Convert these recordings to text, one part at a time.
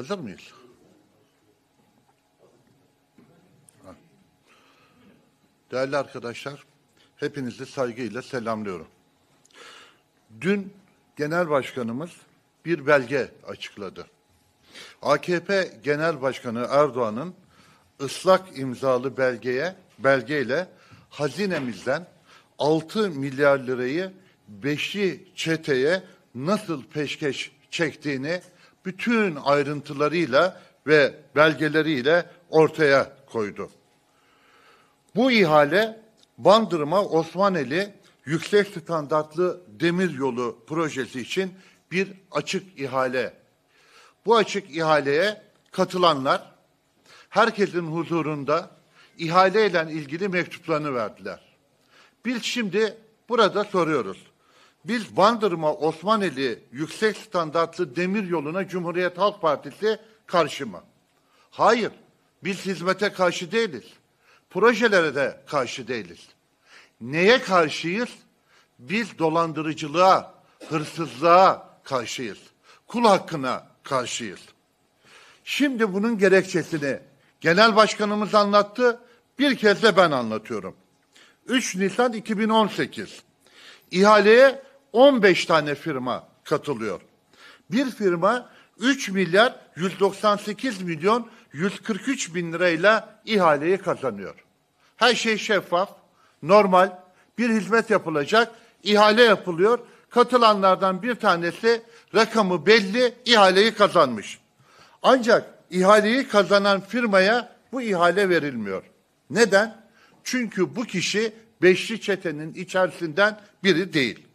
Hazır mıyız? Ha. Değerli arkadaşlar, hepinizi saygıyla selamlıyorum. Dün Genel Başkanımız bir belge açıkladı. AKP Genel Başkanı Erdoğan'ın ıslak imzalı belgeye belgeyle hazinemizden 6 milyar lirayı beşi çeteye nasıl peşkeş çektiğini bütün ayrıntılarıyla ve belgeleriyle ortaya koydu. Bu ihale Bandırma Osmaneli Yüksek Standartlı Demir Yolu projesi için bir açık ihale. Bu açık ihaleye katılanlar herkesin huzurunda ihale ihaleyle ilgili mektuplarını verdiler. Biz şimdi burada soruyoruz. Biz Bandırma Osmaneli yüksek standartlı demir yoluna Cumhuriyet Halk Partisi karşı mı? Hayır. Biz hizmete karşı değiliz. Projelere de karşı değiliz. Neye karşıyız? Biz dolandırıcılığa, hırsızlığa karşıyız. Kul hakkına karşıyız. Şimdi bunun gerekçesini genel başkanımız anlattı. Bir kez de ben anlatıyorum. 3 Nisan 2018 İhaleye 15 tane firma katılıyor. Bir firma 3 milyar 198 milyon 143 bin lirayla ihaleyi kazanıyor. Her şey şeffaf, normal, bir hizmet yapılacak, ihale yapılıyor. Katılanlardan bir tanesi rakamı belli, ihaleyi kazanmış. Ancak ihaleyi kazanan firmaya bu ihale verilmiyor. Neden? Çünkü bu kişi beşli çetenin içerisinden biri değil.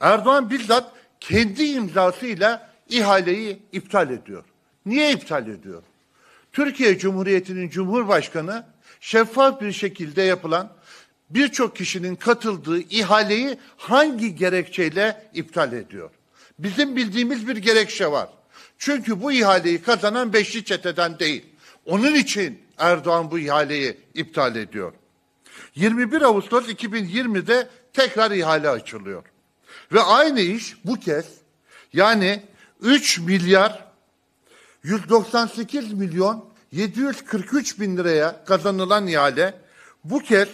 Erdoğan bizzat kendi imzasıyla ihaleyi iptal ediyor. Niye iptal ediyor? Türkiye Cumhuriyeti'nin Cumhurbaşkanı şeffaf bir şekilde yapılan birçok kişinin katıldığı ihaleyi hangi gerekçeyle iptal ediyor? Bizim bildiğimiz bir gerekçe var. Çünkü bu ihaleyi kazanan beşli çeteden değil. Onun için Erdoğan bu ihaleyi iptal ediyor. 21 Ağustos 2020'de tekrar ihale açılıyor. Ve aynı iş bu kez yani 3 milyar 198 milyon 743 bin liraya kazanılan ihale bu kez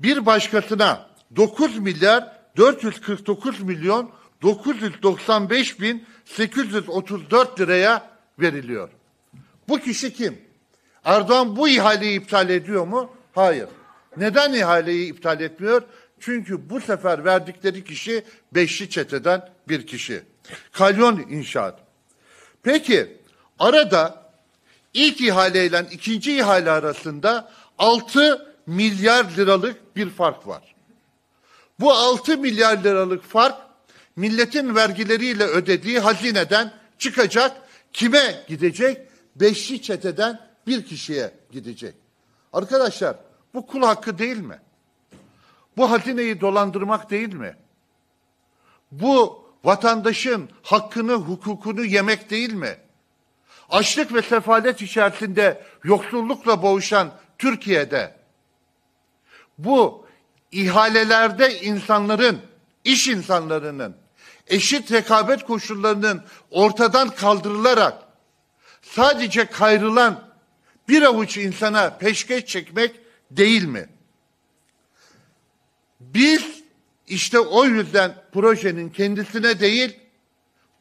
bir başkasına 9 milyar 449 milyon 995 bin 834 liraya veriliyor. Bu kişi kim? Erdoğan bu ihaleyi iptal ediyor mu? Hayır. Neden ihaleyi iptal etmiyor? Çünkü bu sefer verdikleri kişi beşli çeteden bir kişi. Kalyon inşaat. Peki arada ilk ihaleyle ikinci ihale arasında 6 milyar liralık bir fark var. Bu 6 milyar liralık fark milletin vergileriyle ödediği hazineden çıkacak. Kime gidecek? Beşli çeteden bir kişiye gidecek. Arkadaşlar bu kul hakkı değil mi? Bu hazineyi dolandırmak değil mi? Bu vatandaşın hakkını, hukukunu yemek değil mi? Açlık ve sefalet içerisinde yoksullukla boğuşan Türkiye'de bu ihalelerde insanların, iş insanlarının eşit rekabet koşullarının ortadan kaldırılarak sadece kayrılan bir avuç insana peşkeş çekmek değil mi? Biz işte o yüzden projenin kendisine değil,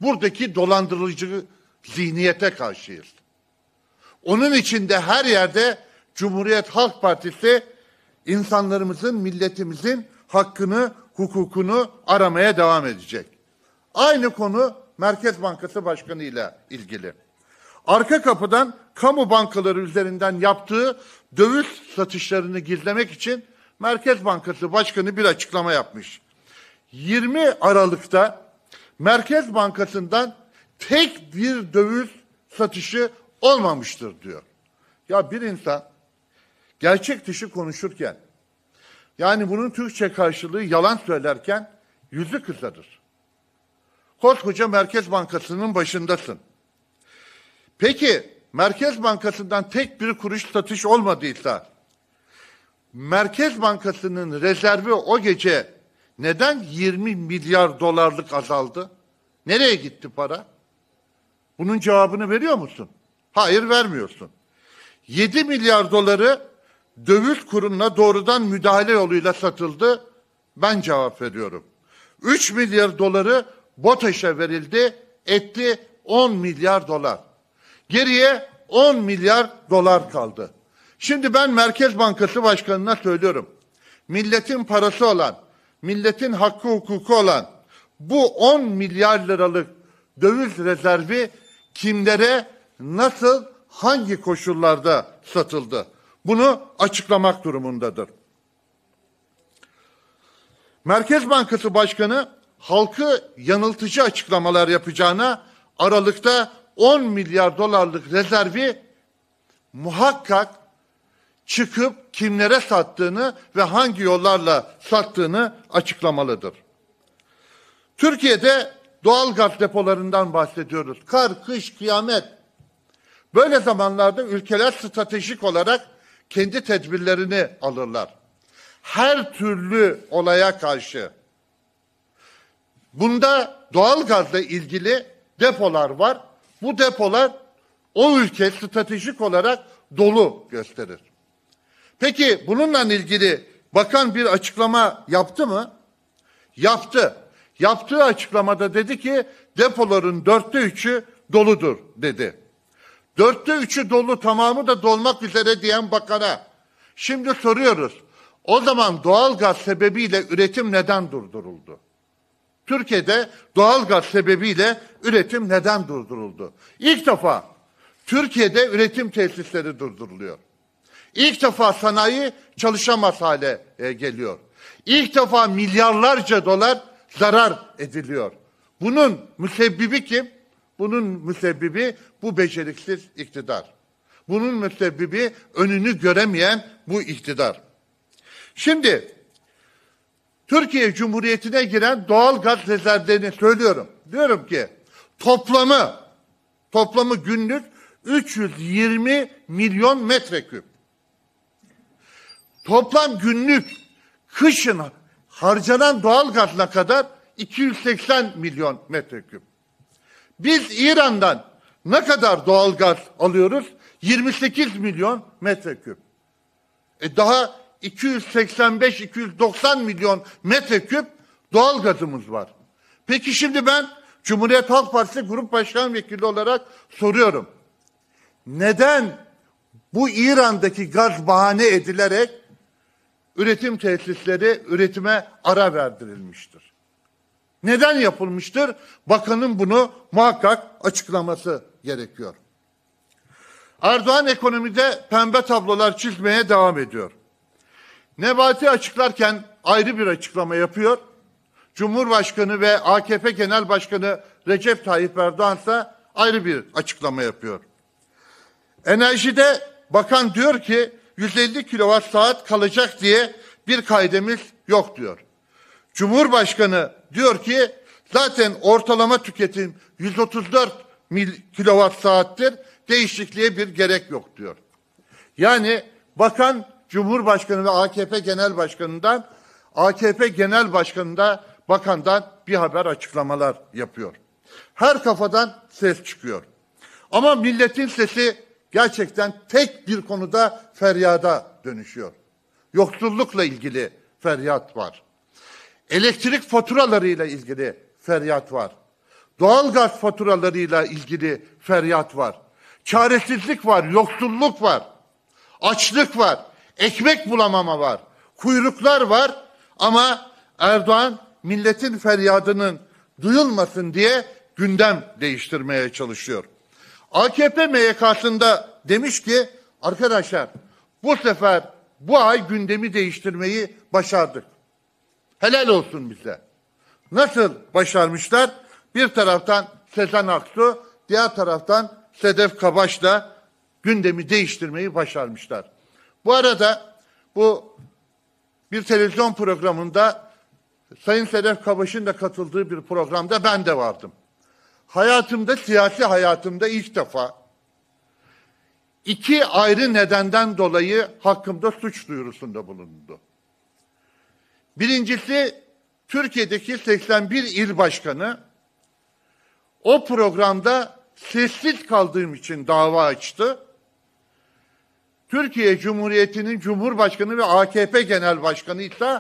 buradaki dolandırıcı zihniyete karşıyız. Onun için de her yerde Cumhuriyet Halk Partisi insanlarımızın, milletimizin hakkını, hukukunu aramaya devam edecek. Aynı konu Merkez Bankası Başkanı ile ilgili. Arka kapıdan kamu bankaları üzerinden yaptığı döviz satışlarını gizlemek için Merkez Bankası Başkanı bir açıklama yapmış. 20 Aralık'ta Merkez Bankası'ndan tek bir döviz satışı olmamıştır diyor. Ya bir insan gerçek dışı konuşurken yani bunun Türkçe karşılığı yalan söylerken yüzü kızarır. Koskoca Merkez Bankası'nın başındasın. Peki Merkez Bankası'ndan tek bir kuruş satış olmadıysa Merkez Bankası'nın rezervi o gece neden 20 milyar dolarlık azaldı? Nereye gitti para? Bunun cevabını veriyor musun? Hayır vermiyorsun. 7 milyar doları döviz kuruna doğrudan müdahale yoluyla satıldı. Ben cevap veriyorum. 3 milyar doları BOTAŞ'a verildi. Etti 10 milyar dolar. Geriye 10 milyar dolar kaldı. Şimdi ben Merkez Bankası Başkanı'na söylüyorum. Milletin parası olan, milletin hakkı hukuku olan bu 10 milyar liralık döviz rezervi kimlere, nasıl, hangi koşullarda satıldı? Bunu açıklamak durumundadır. Merkez Bankası Başkanı halkı yanıltıcı açıklamalar yapacağına Aralık'ta 10 milyar dolarlık rezervi muhakkak çıkıp kimlere sattığını ve hangi yollarla sattığını açıklamalıdır. Türkiye'de doğal gaz depolarından bahsediyoruz. Kar, kış, kıyamet. Böyle zamanlarda ülkeler stratejik olarak kendi tedbirlerini alırlar. Her türlü olaya karşı. Bunda doğal gazla ilgili depolar var. Bu depolar o ülke stratejik olarak dolu gösterir. Peki bununla ilgili bakan bir açıklama yaptı mı? Yaptı. Yaptığı açıklamada dedi ki depoların dörtte üçü doludur dedi. Dörtte üçü dolu tamamı da dolmak üzere diyen bakana. Şimdi soruyoruz. O zaman doğal gaz sebebiyle üretim neden durduruldu? Türkiye'de doğal gaz sebebiyle üretim neden durduruldu? İlk defa Türkiye'de üretim tesisleri durduruluyor. İlk defa sanayi çalışamaz hale e, geliyor. İlk defa milyarlarca dolar zarar ediliyor. Bunun müsebbibi kim? Bunun müsebbibi bu beceriksiz iktidar. Bunun müsebbibi önünü göremeyen bu iktidar. Şimdi Türkiye Cumhuriyeti'ne giren doğal gaz rezervlerini söylüyorum. Diyorum ki toplamı toplamı günlük 320 milyon metreküp toplam günlük kışına harcanan doğal gazla kadar 280 milyon metreküp. Biz İran'dan ne kadar doğal gaz alıyoruz? 28 milyon metreküp. E daha 285-290 milyon metreküp doğal gazımız var. Peki şimdi ben Cumhuriyet Halk Partisi Grup Başkan Vekili olarak soruyorum. Neden bu İran'daki gaz bahane edilerek üretim tesisleri üretime ara verdirilmiştir. Neden yapılmıştır? Bakanın bunu muhakkak açıklaması gerekiyor. Erdoğan ekonomide pembe tablolar çizmeye devam ediyor. Nebati açıklarken ayrı bir açıklama yapıyor. Cumhurbaşkanı ve AKP Genel Başkanı Recep Tayyip Erdoğan ise ayrı bir açıklama yapıyor. Enerjide bakan diyor ki 150 kilowatt saat kalacak diye bir kaydemiz yok diyor. Cumhurbaşkanı diyor ki zaten ortalama tüketim 134 mil kilowatt saattir. Değişikliğe bir gerek yok diyor. Yani bakan Cumhurbaşkanı ve AKP Genel Başkanı'ndan AKP Genel Başkanı'nda bakandan bir haber açıklamalar yapıyor. Her kafadan ses çıkıyor. Ama milletin sesi gerçekten tek bir konuda feryada dönüşüyor. Yoksullukla ilgili feryat var. Elektrik faturalarıyla ilgili feryat var. Doğalgaz faturalarıyla ilgili feryat var. Çaresizlik var, yoksulluk var. Açlık var, ekmek bulamama var. Kuyruklar var ama Erdoğan milletin feryadının duyulmasın diye gündem değiştirmeye çalışıyor. AKP MYK'sında demiş ki arkadaşlar bu sefer bu ay gündemi değiştirmeyi başardık. Helal olsun bize. Nasıl başarmışlar? Bir taraftan Sezen Aksu, diğer taraftan Sedef Kabaş'la gündemi değiştirmeyi başarmışlar. Bu arada bu bir televizyon programında Sayın Sedef Kabaş'ın da katıldığı bir programda ben de vardım hayatımda, siyasi hayatımda ilk defa iki ayrı nedenden dolayı hakkımda suç duyurusunda bulundu. Birincisi Türkiye'deki 81 il başkanı o programda sessiz kaldığım için dava açtı. Türkiye Cumhuriyeti'nin Cumhurbaşkanı ve AKP Genel Başkanı ise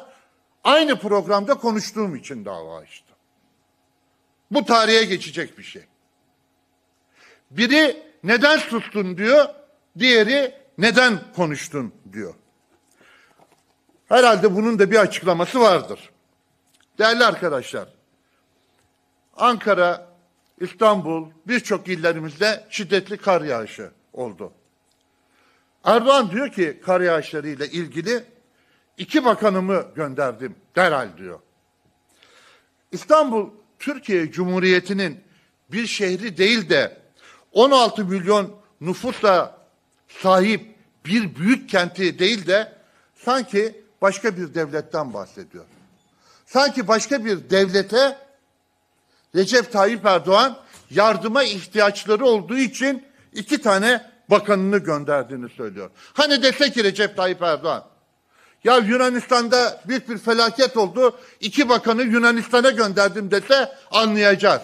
aynı programda konuştuğum için dava açtı. Bu tarihe geçecek bir şey. Biri neden sustun diyor, diğeri neden konuştun diyor. Herhalde bunun da bir açıklaması vardır. Değerli arkadaşlar, Ankara, İstanbul, birçok illerimizde şiddetli kar yağışı oldu. Erdoğan diyor ki kar yağışlarıyla ilgili iki bakanımı gönderdim derhal diyor. İstanbul Türkiye Cumhuriyeti'nin bir şehri değil de 16 milyon nüfusa sahip bir büyük kenti değil de sanki başka bir devletten bahsediyor. Sanki başka bir devlete Recep Tayyip Erdoğan yardıma ihtiyaçları olduğu için iki tane bakanını gönderdiğini söylüyor. Hani dese ki Recep Tayyip Erdoğan ya Yunanistan'da büyük bir felaket oldu. İki bakanı Yunanistan'a gönderdim dese anlayacağız.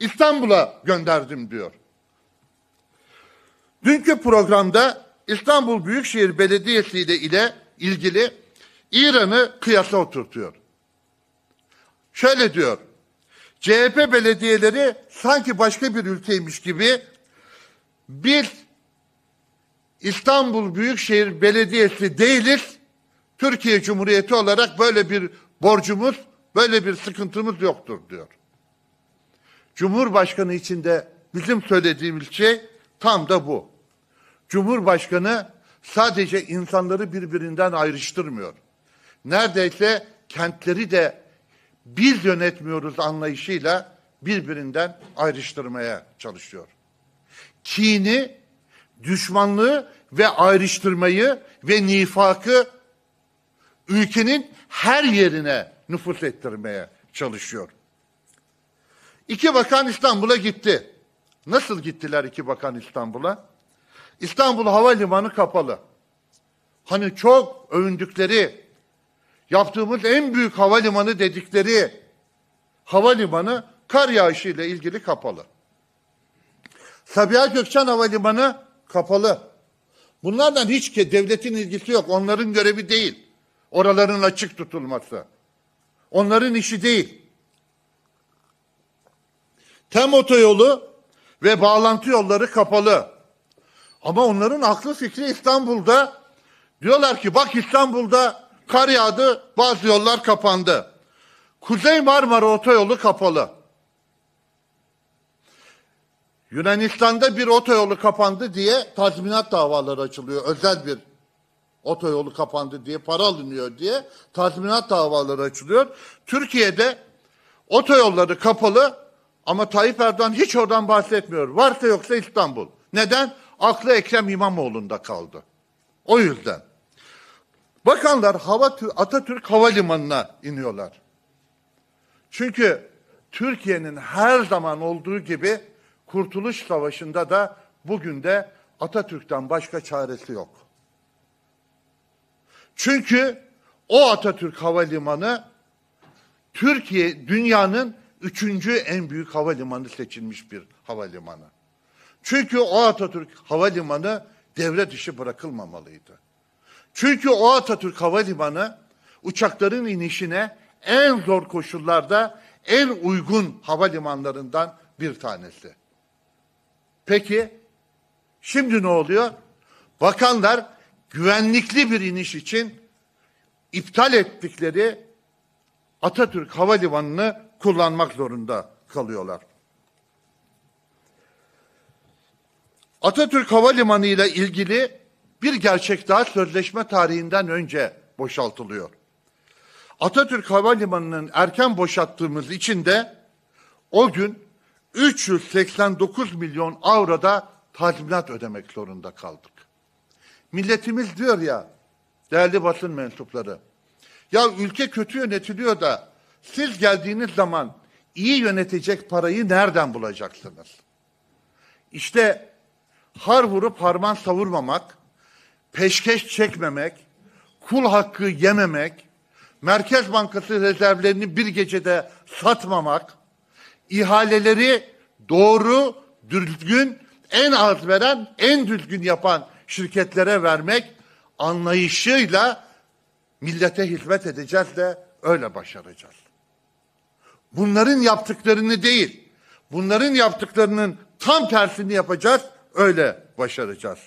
İstanbul'a gönderdim diyor. Dünkü programda İstanbul Büyükşehir Belediyesi ile ile ilgili İran'ı kıyasa oturtuyor. Şöyle diyor. CHP belediyeleri sanki başka bir ülkeymiş gibi biz İstanbul Büyükşehir Belediyesi değiliz Türkiye Cumhuriyeti olarak böyle bir borcumuz, böyle bir sıkıntımız yoktur diyor. Cumhurbaşkanı için de bizim söylediğimiz şey tam da bu. Cumhurbaşkanı sadece insanları birbirinden ayrıştırmıyor. Neredeyse kentleri de biz yönetmiyoruz anlayışıyla birbirinden ayrıştırmaya çalışıyor. Kini, düşmanlığı ve ayrıştırmayı ve nifakı ülkenin her yerine nüfus ettirmeye çalışıyor. İki bakan İstanbul'a gitti. Nasıl gittiler iki bakan İstanbul'a? İstanbul Havalimanı kapalı. Hani çok övündükleri, yaptığımız en büyük havalimanı dedikleri havalimanı kar yağışı ile ilgili kapalı. Sabiha Gökçen Havalimanı kapalı. Bunlardan hiç ki devletin ilgisi yok. Onların görevi değil. Oraların açık tutulması. Onların işi değil. Tem otoyolu ve bağlantı yolları kapalı. Ama onların aklı fikri İstanbul'da diyorlar ki bak İstanbul'da kar yağdı bazı yollar kapandı. Kuzey Marmara otoyolu kapalı. Yunanistan'da bir otoyolu kapandı diye tazminat davaları açılıyor özel bir otoyolu kapandı diye para alınıyor diye tazminat davaları açılıyor. Türkiye'de otoyolları kapalı ama Tayyip Erdoğan hiç oradan bahsetmiyor. Varsa yoksa İstanbul. Neden? Aklı Ekrem İmamoğlu'nda kaldı. O yüzden. Bakanlar hava Atatürk Havalimanı'na iniyorlar. Çünkü Türkiye'nin her zaman olduğu gibi Kurtuluş Savaşı'nda da bugün de Atatürk'ten başka çaresi yok. Çünkü o Atatürk Havalimanı Türkiye dünyanın üçüncü en büyük havalimanı seçilmiş bir havalimanı. Çünkü o Atatürk Havalimanı devlet işi bırakılmamalıydı. Çünkü o Atatürk Havalimanı uçakların inişine en zor koşullarda en uygun havalimanlarından bir tanesi. Peki şimdi ne oluyor? Bakanlar güvenlikli bir iniş için iptal ettikleri Atatürk Havalimanı'nı kullanmak zorunda kalıyorlar. Atatürk Havalimanı ile ilgili bir gerçek daha sözleşme tarihinden önce boşaltılıyor. Atatürk Havalimanı'nın erken boşalttığımız için de o gün 389 milyon avroda tazminat ödemek zorunda kaldık. Milletimiz diyor ya değerli basın mensupları. Ya ülke kötü yönetiliyor da siz geldiğiniz zaman iyi yönetecek parayı nereden bulacaksınız? İşte har vurup harman savurmamak, peşkeş çekmemek, kul hakkı yememek, Merkez Bankası rezervlerini bir gecede satmamak, ihaleleri doğru, düzgün, en az veren, en düzgün yapan şirketlere vermek anlayışıyla millete hizmet edeceğiz de öyle başaracağız. Bunların yaptıklarını değil, bunların yaptıklarının tam tersini yapacağız, öyle başaracağız.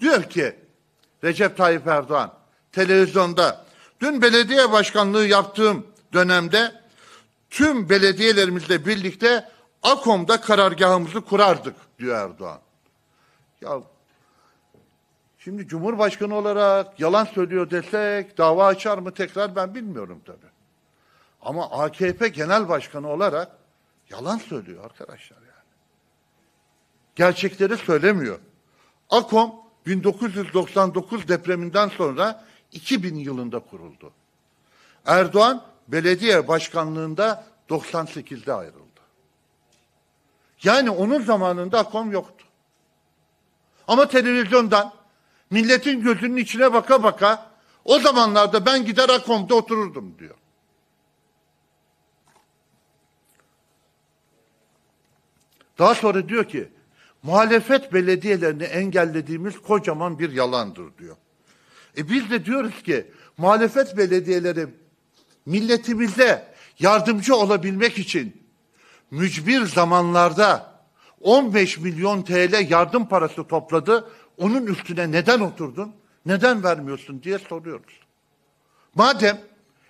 Diyor ki Recep Tayyip Erdoğan televizyonda dün belediye başkanlığı yaptığım dönemde tüm belediyelerimizle birlikte Akom'da karargahımızı kurardık diyor Erdoğan. Ya şimdi Cumhurbaşkanı olarak yalan söylüyor desek dava açar mı tekrar ben bilmiyorum tabii. Ama AKP Genel Başkanı olarak yalan söylüyor arkadaşlar yani. Gerçekleri söylemiyor. Akom 1999 depreminden sonra 2000 yılında kuruldu. Erdoğan belediye başkanlığında 98'de ayrıldı. Yani onun zamanında akom yoktu. Ama televizyondan milletin gözünün içine baka baka o zamanlarda ben gider akomda otururdum diyor. Daha sonra diyor ki muhalefet belediyelerini engellediğimiz kocaman bir yalandır diyor. E biz de diyoruz ki muhalefet belediyeleri milletimize yardımcı olabilmek için mücbir zamanlarda 15 milyon TL yardım parası topladı. Onun üstüne neden oturdun? Neden vermiyorsun diye soruyoruz. Madem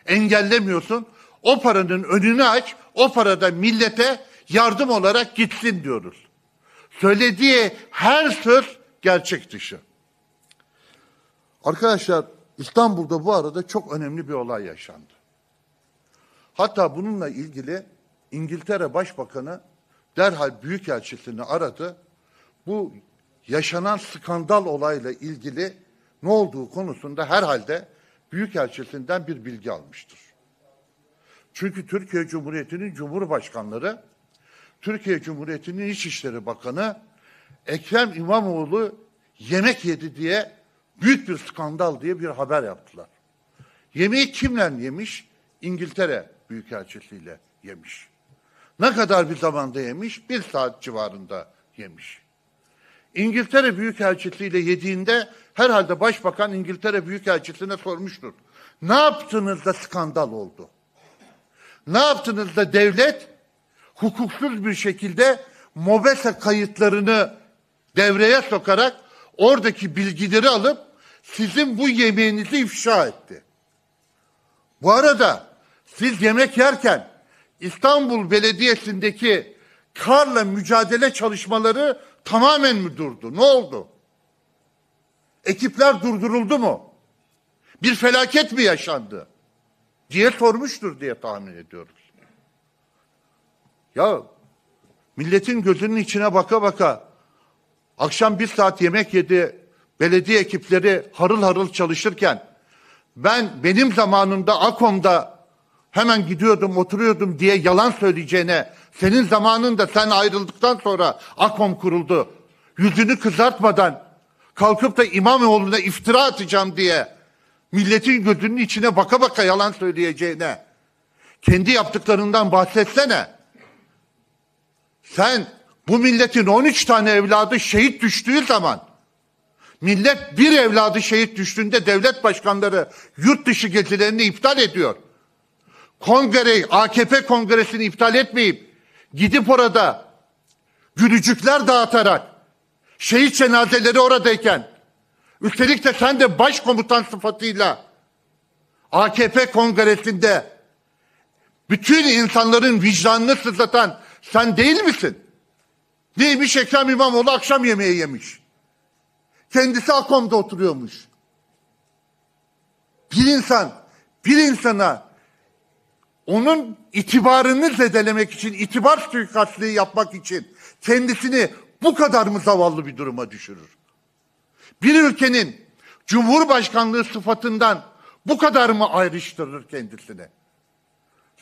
engellemiyorsun o paranın önünü aç, o parada millete yardım olarak gitsin diyoruz. Söylediği her söz gerçek dışı. Arkadaşlar İstanbul'da bu arada çok önemli bir olay yaşandı. Hatta bununla ilgili İngiltere Başbakanı derhal Büyükelçiliğini aradı. Bu yaşanan skandal olayla ilgili ne olduğu konusunda herhalde Büyükelçisinden bir bilgi almıştır. Çünkü Türkiye Cumhuriyeti'nin Cumhurbaşkanları, Türkiye Cumhuriyeti'nin İçişleri Bakanı Ekrem İmamoğlu yemek yedi diye büyük bir skandal diye bir haber yaptılar. Yemeği kimle yemiş? İngiltere Büyükelçiliği ile yemiş. Ne kadar bir zamanda yemiş? Bir saat civarında yemiş. İngiltere Büyükelçisi ile yediğinde herhalde Başbakan İngiltere Büyükelçisi'ne sormuştur. Ne yaptınız da skandal oldu? Ne yaptınız da devlet hukuksuz bir şekilde MOBESE kayıtlarını devreye sokarak oradaki bilgileri alıp sizin bu yemeğinizi ifşa etti. Bu arada siz yemek yerken İstanbul Belediyesi'ndeki karla mücadele çalışmaları tamamen mi durdu? Ne oldu? Ekipler durduruldu mu? Bir felaket mi yaşandı? Diye sormuştur diye tahmin ediyoruz. Ya milletin gözünün içine baka baka akşam bir saat yemek yedi belediye ekipleri harıl harıl çalışırken ben benim zamanımda AKOM'da hemen gidiyordum oturuyordum diye yalan söyleyeceğine senin zamanında sen ayrıldıktan sonra AKOM kuruldu. Yüzünü kızartmadan kalkıp da İmamoğlu'na iftira atacağım diye milletin gözünün içine baka baka yalan söyleyeceğine kendi yaptıklarından bahsetsene. Sen bu milletin 13 tane evladı şehit düştüğü zaman millet bir evladı şehit düştüğünde devlet başkanları yurt dışı gezilerini iptal ediyor kongre, AKP kongresini iptal etmeyip gidip orada gülücükler dağıtarak şehit cenazeleri oradayken üstelik de sen de başkomutan sıfatıyla AKP kongresinde bütün insanların vicdanını sızlatan sen değil misin? Neymiş Ekrem İmamoğlu akşam yemeği yemiş. Kendisi Akom'da oturuyormuş. Bir insan, bir insana onun itibarını zedelemek için, itibar suikastliği yapmak için kendisini bu kadar mı zavallı bir duruma düşürür? Bir ülkenin cumhurbaşkanlığı sıfatından bu kadar mı ayrıştırır kendisini?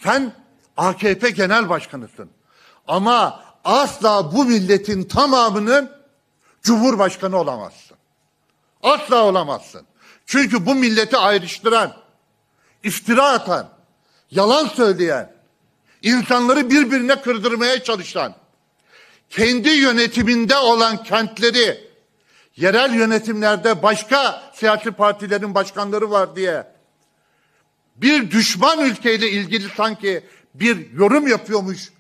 Sen AKP genel başkanısın. Ama asla bu milletin tamamının cumhurbaşkanı olamazsın. Asla olamazsın. Çünkü bu milleti ayrıştıran, iftira atan, yalan söyleyen, insanları birbirine kırdırmaya çalışan, kendi yönetiminde olan kentleri yerel yönetimlerde başka siyasi partilerin başkanları var diye bir düşman ülkeyle ilgili sanki bir yorum yapıyormuş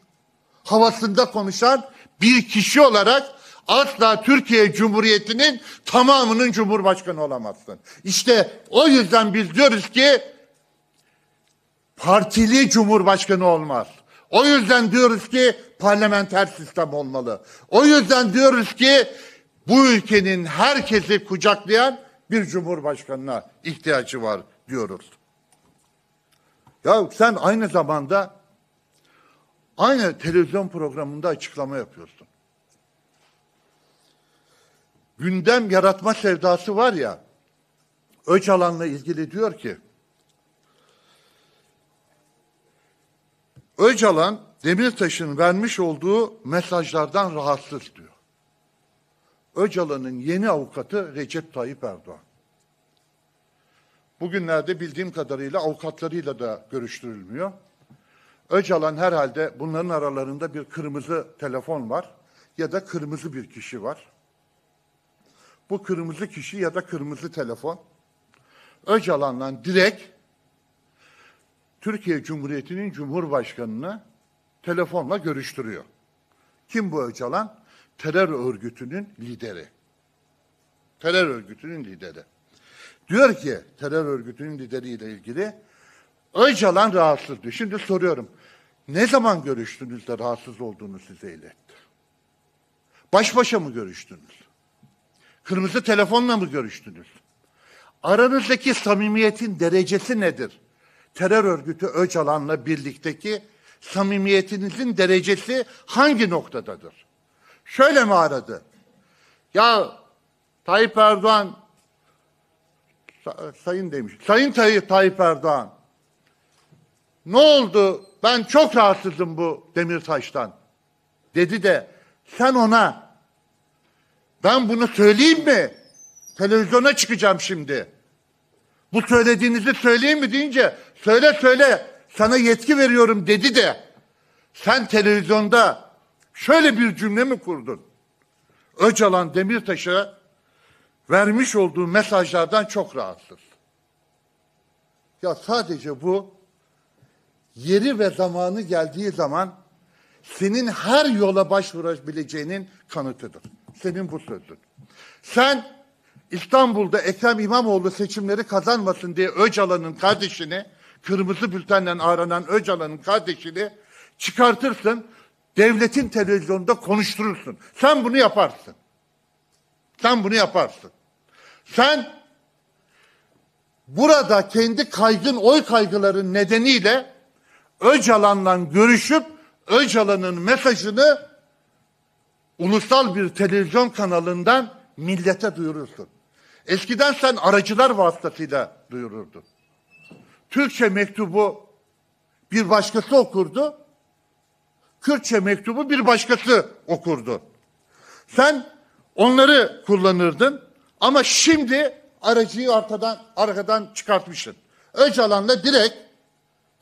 havasında konuşan bir kişi olarak asla Türkiye Cumhuriyeti'nin tamamının cumhurbaşkanı olamazsın. İşte o yüzden biz diyoruz ki partili cumhurbaşkanı olmaz. O yüzden diyoruz ki parlamenter sistem olmalı. O yüzden diyoruz ki bu ülkenin herkesi kucaklayan bir cumhurbaşkanına ihtiyacı var diyoruz. Ya sen aynı zamanda aynı televizyon programında açıklama yapıyorsun. Gündem yaratma sevdası var ya, Öcalan'la ilgili diyor ki, Öcalan Demirtaş'ın vermiş olduğu mesajlardan rahatsız diyor. Öcalan'ın yeni avukatı Recep Tayyip Erdoğan. Bugünlerde bildiğim kadarıyla avukatlarıyla da görüştürülmüyor. Öcalan herhalde bunların aralarında bir kırmızı telefon var ya da kırmızı bir kişi var. Bu kırmızı kişi ya da kırmızı telefon Öcalan'la direkt Türkiye Cumhuriyeti'nin Cumhurbaşkanı'nı telefonla görüştürüyor. Kim bu Öcalan? Terör örgütünün lideri. Terör örgütünün lideri. Diyor ki terör örgütünün lideriyle ilgili Öcalan rahatsız diyor. Şimdi soruyorum. Ne zaman görüştünüz de rahatsız olduğunu size iletti? Baş başa mı görüştünüz? Kırmızı telefonla mı görüştünüz? Aranızdaki samimiyetin derecesi nedir? terör örgütü Öcalan'la birlikteki samimiyetinizin derecesi hangi noktadadır? Şöyle mi aradı? Ya Tayyip Erdoğan sayın demiş. Sayın Tay Tayyip Erdoğan. Ne oldu? Ben çok rahatsızım bu Demirtaş'tan. Dedi de sen ona ben bunu söyleyeyim mi? Televizyona çıkacağım şimdi. Bu söylediğinizi söyleyeyim mi deyince söyle söyle sana yetki veriyorum dedi de sen televizyonda şöyle bir cümle mi kurdun? Öcalan Demirtaş'a vermiş olduğu mesajlardan çok rahatsız. Ya sadece bu yeri ve zamanı geldiği zaman senin her yola başvurabileceğinin kanıtıdır. Senin bu sözün. Sen İstanbul'da Ekrem İmamoğlu seçimleri kazanmasın diye Öcalan'ın kardeşini kırmızı bültenden aranan Öcalan'ın kardeşini çıkartırsın, devletin televizyonunda konuşturursun. Sen bunu yaparsın. Sen bunu yaparsın. Sen burada kendi kaygın, oy kaygıların nedeniyle Öcalan'la görüşüp Öcalan'ın mesajını ulusal bir televizyon kanalından millete duyurursun. Eskiden sen aracılar vasıtasıyla duyururdun. Türkçe mektubu bir başkası okurdu. Kürtçe mektubu bir başkası okurdu. Sen onları kullanırdın ama şimdi aracıyı arkadan, arkadan çıkartmışsın. Öcalan'la direkt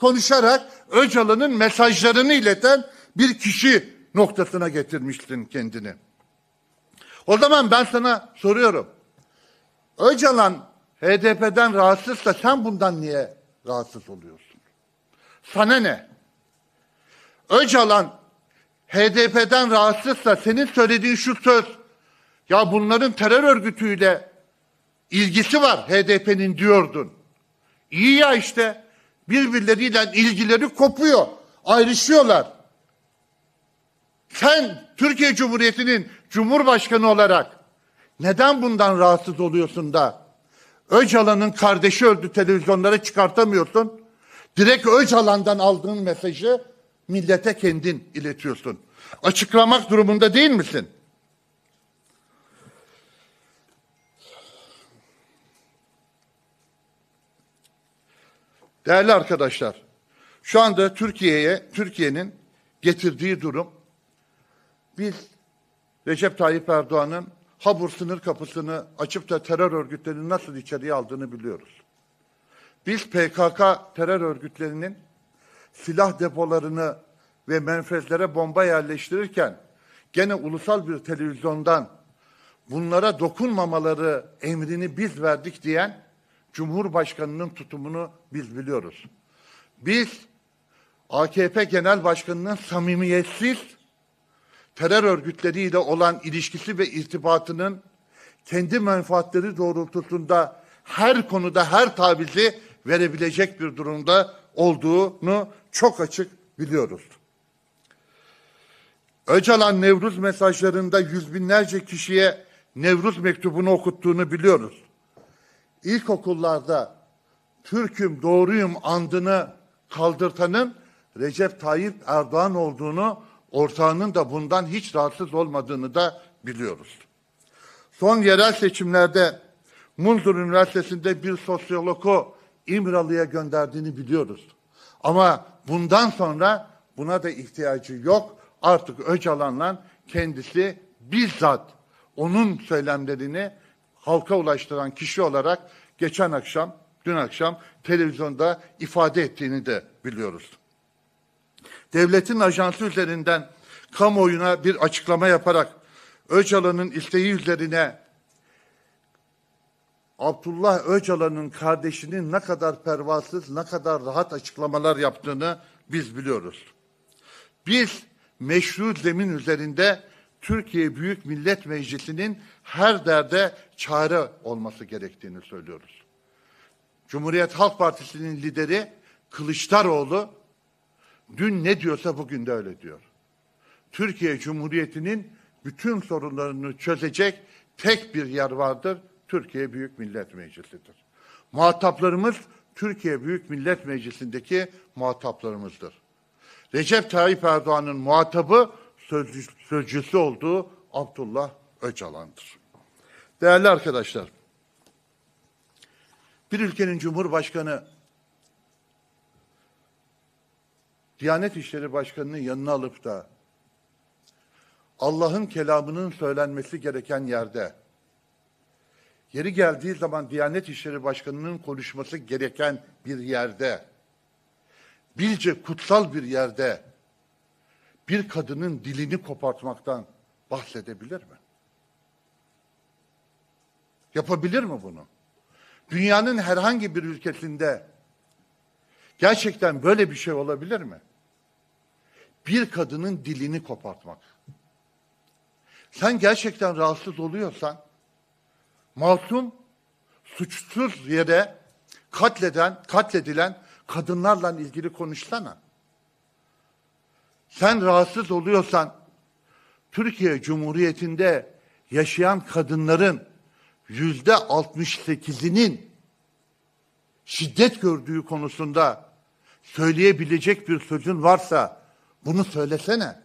konuşarak Öcalan'ın mesajlarını ileten bir kişi noktasına getirmişsin kendini. O zaman ben sana soruyorum. Öcalan HDP'den rahatsızsa sen bundan niye rahatsız oluyorsun. Sana ne? Öcalan HDP'den rahatsızsa senin söylediğin şu söz ya bunların terör örgütüyle ilgisi var HDP'nin diyordun. İyi ya işte birbirleriyle ilgileri kopuyor, ayrışıyorlar. Sen Türkiye Cumhuriyeti'nin Cumhurbaşkanı olarak neden bundan rahatsız oluyorsun da Öcalan'ın kardeşi öldü televizyonlara çıkartamıyorsun. Direkt Öcalan'dan aldığın mesajı millete kendin iletiyorsun. Açıklamak durumunda değil misin? Değerli arkadaşlar, şu anda Türkiye'ye, Türkiye'nin getirdiği durum biz Recep Tayyip Erdoğan'ın Habur sınır kapısını açıp da terör örgütlerinin nasıl içeriye aldığını biliyoruz. Biz PKK terör örgütlerinin silah depolarını ve menfezlere bomba yerleştirirken gene ulusal bir televizyondan bunlara dokunmamaları emrini biz verdik diyen Cumhurbaşkanı'nın tutumunu biz biliyoruz. Biz AKP Genel Başkanı'nın samimiyetsiz terör örgütleriyle olan ilişkisi ve irtibatının kendi menfaatleri doğrultusunda her konuda her tavizi verebilecek bir durumda olduğunu çok açık biliyoruz. Öcalan Nevruz mesajlarında yüz binlerce kişiye Nevruz mektubunu okuttuğunu biliyoruz. İlkokullarda Türk'üm doğruyum andını kaldırtanın Recep Tayyip Erdoğan olduğunu ortağının da bundan hiç rahatsız olmadığını da biliyoruz. Son yerel seçimlerde Munzur Üniversitesi'nde bir sosyologu İmralı'ya gönderdiğini biliyoruz. Ama bundan sonra buna da ihtiyacı yok. Artık Öcalan'la kendisi bizzat onun söylemlerini halka ulaştıran kişi olarak geçen akşam, dün akşam televizyonda ifade ettiğini de biliyoruz devletin ajansı üzerinden kamuoyuna bir açıklama yaparak Öcalan'ın isteği üzerine Abdullah Öcalan'ın kardeşinin ne kadar pervasız, ne kadar rahat açıklamalar yaptığını biz biliyoruz. Biz meşru zemin üzerinde Türkiye Büyük Millet Meclisi'nin her derde çare olması gerektiğini söylüyoruz. Cumhuriyet Halk Partisi'nin lideri Kılıçdaroğlu Dün ne diyorsa bugün de öyle diyor. Türkiye Cumhuriyeti'nin bütün sorunlarını çözecek tek bir yer vardır. Türkiye Büyük Millet Meclisi'dir. Muhataplarımız Türkiye Büyük Millet Meclisi'ndeki muhataplarımızdır. Recep Tayyip Erdoğan'ın muhatabı sözcüsü olduğu Abdullah Öcalan'dır. Değerli arkadaşlar, bir ülkenin cumhurbaşkanı Diyanet İşleri Başkanı'nı yanına alıp da Allah'ın kelamının söylenmesi gereken yerde yeri geldiği zaman Diyanet İşleri Başkanı'nın konuşması gereken bir yerde bilce kutsal bir yerde bir kadının dilini kopartmaktan bahsedebilir mi? Yapabilir mi bunu? Dünyanın herhangi bir ülkesinde gerçekten böyle bir şey olabilir mi? bir kadının dilini kopartmak. Sen gerçekten rahatsız oluyorsan masum suçsuz yere katleden, katledilen kadınlarla ilgili konuşsana. Sen rahatsız oluyorsan Türkiye Cumhuriyeti'nde yaşayan kadınların yüzde altmış sekizinin şiddet gördüğü konusunda söyleyebilecek bir sözün varsa bunu söylesene.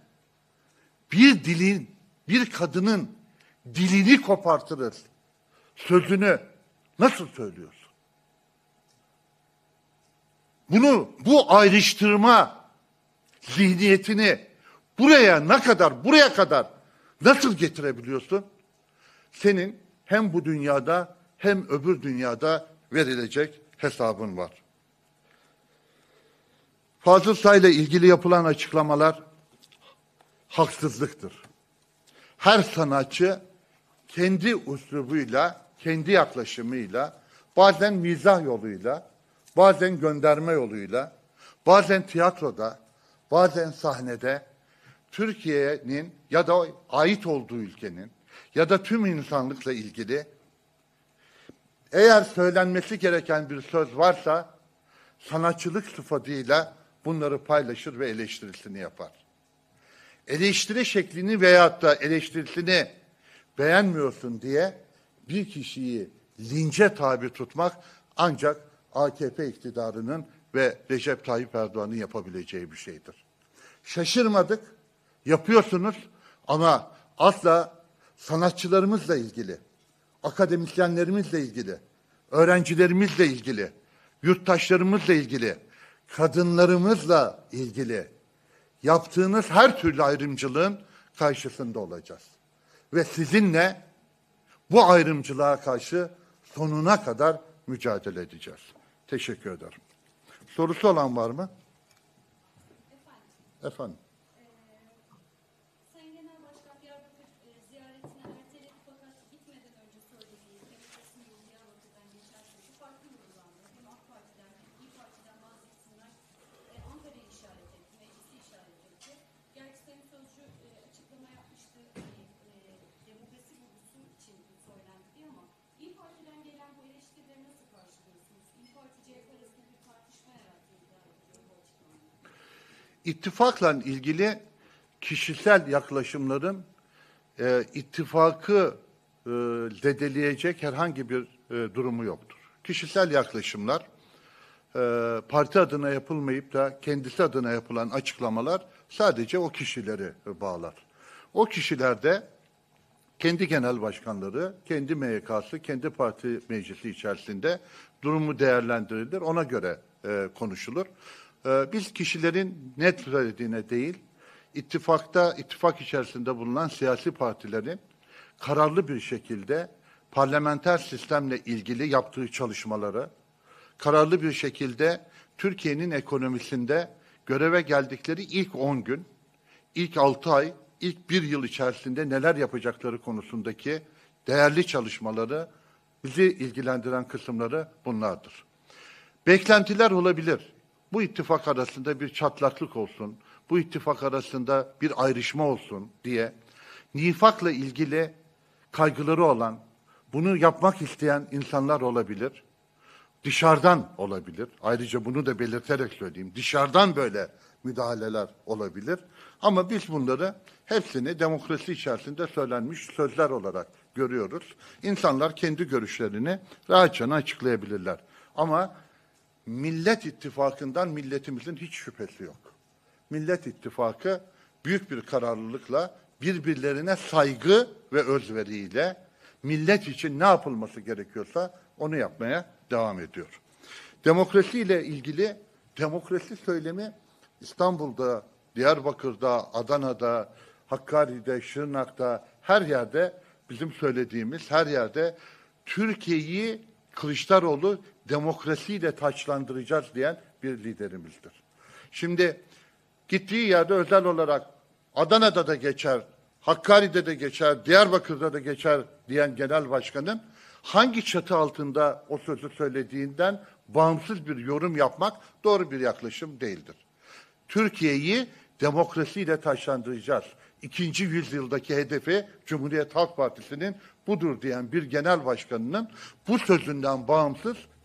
Bir dilin, bir kadının dilini kopartırız. Sözünü nasıl söylüyorsun? Bunu, bu ayrıştırma zihniyetini buraya ne kadar, buraya kadar nasıl getirebiliyorsun? Senin hem bu dünyada hem öbür dünyada verilecek hesabın var. Fazıl Say'la ilgili yapılan açıklamalar haksızlıktır. Her sanatçı kendi uslubuyla, kendi yaklaşımıyla, bazen mizah yoluyla, bazen gönderme yoluyla, bazen tiyatroda, bazen sahnede Türkiye'nin ya da ait olduğu ülkenin ya da tüm insanlıkla ilgili eğer söylenmesi gereken bir söz varsa sanatçılık sıfatıyla bunları paylaşır ve eleştirisini yapar. Eleştiri şeklini veyahut da eleştirisini beğenmiyorsun diye bir kişiyi lince tabi tutmak ancak AKP iktidarının ve Recep Tayyip Erdoğan'ın yapabileceği bir şeydir. Şaşırmadık, yapıyorsunuz ama asla sanatçılarımızla ilgili, akademisyenlerimizle ilgili, öğrencilerimizle ilgili, yurttaşlarımızla ilgili kadınlarımızla ilgili yaptığınız her türlü ayrımcılığın karşısında olacağız. Ve sizinle bu ayrımcılığa karşı sonuna kadar mücadele edeceğiz. Teşekkür ederim. Sorusu olan var mı? Efendim. Efendim. ittifakla ilgili kişisel yaklaşımlarım, e, ittifakı e, zedeleyecek herhangi bir e, durumu yoktur. Kişisel yaklaşımlar, e, parti adına yapılmayıp da kendisi adına yapılan açıklamalar sadece o kişileri bağlar. O kişilerde kendi genel başkanları, kendi MYK'sı, kendi parti meclisi içerisinde durumu değerlendirilir. Ona göre e, konuşulur. Ee, biz kişilerin net söylediğine değil, ittifakta, ittifak içerisinde bulunan siyasi partilerin kararlı bir şekilde parlamenter sistemle ilgili yaptığı çalışmaları, kararlı bir şekilde Türkiye'nin ekonomisinde göreve geldikleri ilk 10 gün, ilk 6 ay, ilk 1 yıl içerisinde neler yapacakları konusundaki değerli çalışmaları, bizi ilgilendiren kısımları bunlardır. Beklentiler olabilir bu ittifak arasında bir çatlaklık olsun, bu ittifak arasında bir ayrışma olsun diye nifakla ilgili kaygıları olan, bunu yapmak isteyen insanlar olabilir. Dışarıdan olabilir. Ayrıca bunu da belirterek söyleyeyim. Dışarıdan böyle müdahaleler olabilir. Ama biz bunları hepsini demokrasi içerisinde söylenmiş sözler olarak görüyoruz. İnsanlar kendi görüşlerini rahatça açıklayabilirler. Ama Millet İttifakından milletimizin hiç şüphesi yok. Millet İttifakı büyük bir kararlılıkla birbirlerine saygı ve özveriyle millet için ne yapılması gerekiyorsa onu yapmaya devam ediyor. Demokrasi ile ilgili demokrasi söylemi İstanbul'da, Diyarbakır'da, Adana'da, Hakkari'de, Şırnak'ta her yerde bizim söylediğimiz her yerde Türkiye'yi Kılıçdaroğlu demokrasiyle taçlandıracağız diyen bir liderimizdir. Şimdi gittiği yerde özel olarak Adana'da da geçer, Hakkari'de de geçer, Diyarbakır'da da geçer diyen genel başkanın hangi çatı altında o sözü söylediğinden bağımsız bir yorum yapmak doğru bir yaklaşım değildir. Türkiye'yi demokrasiyle taşlandıracağız. İkinci yüzyıldaki hedefi Cumhuriyet Halk Partisi'nin budur diyen bir genel başkanının bu sözünden bağımsız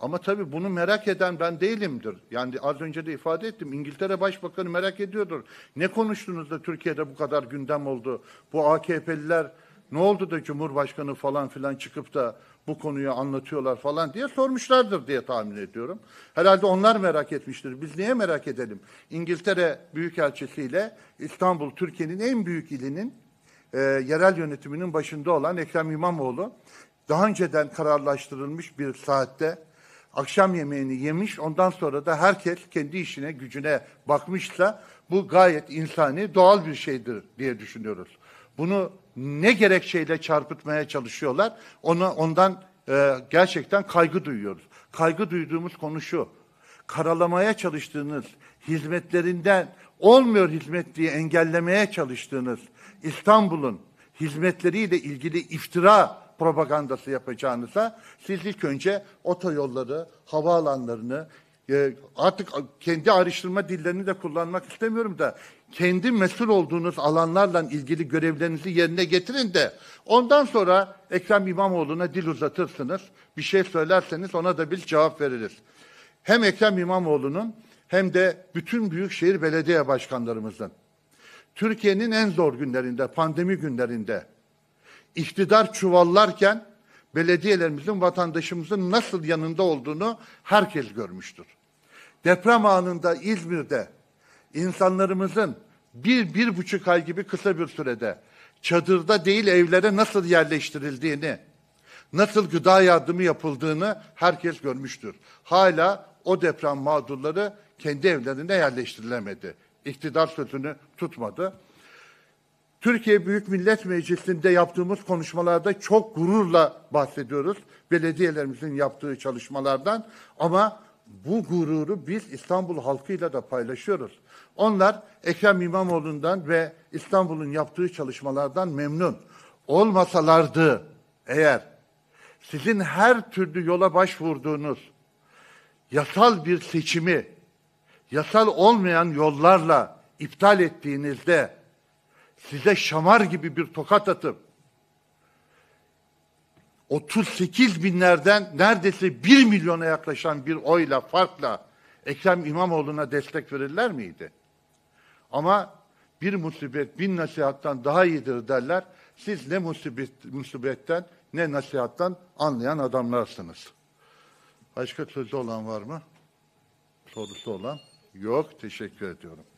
Ama tabii bunu merak eden ben değilimdir. Yani az önce de ifade ettim. İngiltere Başbakanı merak ediyordur. Ne konuştunuz da Türkiye'de bu kadar gündem oldu? Bu AKP'liler ne oldu da Cumhurbaşkanı falan filan çıkıp da bu konuyu anlatıyorlar falan diye sormuşlardır diye tahmin ediyorum. Herhalde onlar merak etmiştir. Biz niye merak edelim? İngiltere Büyükelçisi ile İstanbul Türkiye'nin en büyük ilinin e, yerel yönetiminin başında olan Ekrem İmamoğlu daha önceden kararlaştırılmış bir saatte akşam yemeğini yemiş, ondan sonra da herkes kendi işine, gücüne bakmışsa bu gayet insani, doğal bir şeydir diye düşünüyoruz. Bunu ne gerekçeyle çarpıtmaya çalışıyorlar, ona ondan e, gerçekten kaygı duyuyoruz. Kaygı duyduğumuz konu şu, karalamaya çalıştığınız, hizmetlerinden olmuyor hizmet diye engellemeye çalıştığınız İstanbul'un hizmetleriyle ilgili iftira propagandası yapacağınıza siz ilk önce otoyolları, havaalanlarını, e, artık kendi araştırma dillerini de kullanmak istemiyorum da kendi mesul olduğunuz alanlarla ilgili görevlerinizi yerine getirin de ondan sonra Ekrem İmamoğlu'na dil uzatırsınız. Bir şey söylerseniz ona da bir cevap verilir. Hem Ekrem İmamoğlu'nun hem de bütün büyükşehir belediye başkanlarımızın Türkiye'nin en zor günlerinde, pandemi günlerinde iktidar çuvallarken belediyelerimizin vatandaşımızın nasıl yanında olduğunu herkes görmüştür. Deprem anında İzmir'de insanlarımızın bir, bir buçuk ay gibi kısa bir sürede çadırda değil evlere nasıl yerleştirildiğini, nasıl gıda yardımı yapıldığını herkes görmüştür. Hala o deprem mağdurları kendi evlerine yerleştirilemedi. İktidar sözünü tutmadı. Türkiye Büyük Millet Meclisi'nde yaptığımız konuşmalarda çok gururla bahsediyoruz belediyelerimizin yaptığı çalışmalardan ama bu gururu biz İstanbul halkıyla da paylaşıyoruz. Onlar Ekrem İmamoğlu'ndan ve İstanbul'un yaptığı çalışmalardan memnun. Olmasalardı eğer sizin her türlü yola başvurduğunuz yasal bir seçimi yasal olmayan yollarla iptal ettiğinizde size şamar gibi bir tokat atıp 38 binlerden neredeyse 1 milyona yaklaşan bir oyla farkla Ekrem İmamoğlu'na destek verirler miydi? Ama bir musibet bin nasihattan daha iyidir derler. Siz ne musibet, musibetten ne nasihattan anlayan adamlarsınız. Başka sözü olan var mı? Sorusu olan? Yok. Teşekkür ediyorum.